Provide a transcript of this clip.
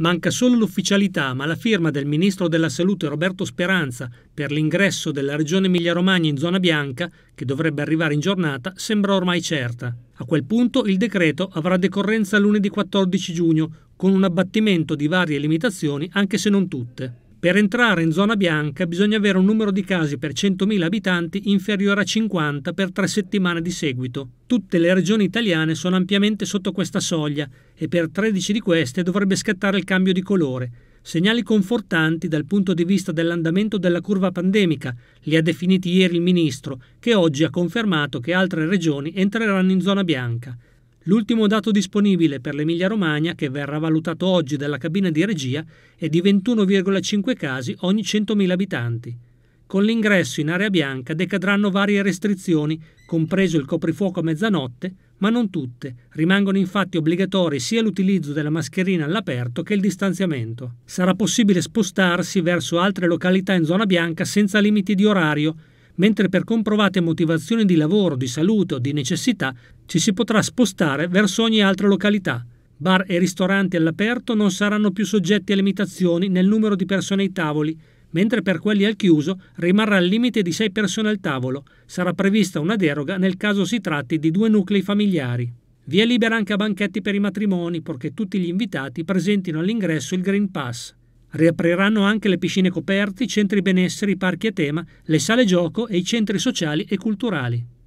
Manca solo l'ufficialità, ma la firma del ministro della Salute Roberto Speranza per l'ingresso della regione Emilia-Romagna in zona bianca, che dovrebbe arrivare in giornata, sembra ormai certa. A quel punto il decreto avrà decorrenza lunedì 14 giugno, con un abbattimento di varie limitazioni, anche se non tutte. Per entrare in zona bianca bisogna avere un numero di casi per 100.000 abitanti inferiore a 50 per tre settimane di seguito. Tutte le regioni italiane sono ampiamente sotto questa soglia e per 13 di queste dovrebbe scattare il cambio di colore. Segnali confortanti dal punto di vista dell'andamento della curva pandemica, li ha definiti ieri il Ministro, che oggi ha confermato che altre regioni entreranno in zona bianca. L'ultimo dato disponibile per l'Emilia-Romagna, che verrà valutato oggi dalla cabina di regia, è di 21,5 casi ogni 100.000 abitanti. Con l'ingresso in area bianca decadranno varie restrizioni, compreso il coprifuoco a mezzanotte, ma non tutte. Rimangono infatti obbligatori sia l'utilizzo della mascherina all'aperto che il distanziamento. Sarà possibile spostarsi verso altre località in zona bianca senza limiti di orario, mentre per comprovate motivazioni di lavoro, di salute o di necessità ci si potrà spostare verso ogni altra località. Bar e ristoranti all'aperto non saranno più soggetti a limitazioni nel numero di persone ai tavoli, mentre per quelli al chiuso rimarrà il limite di 6 persone al tavolo. Sarà prevista una deroga nel caso si tratti di due nuclei familiari. Via libera anche a banchetti per i matrimoni, purché tutti gli invitati presentino all'ingresso il Green Pass. Riapriranno anche le piscine coperte, centri benessere, parchi a tema, le sale gioco e i centri sociali e culturali.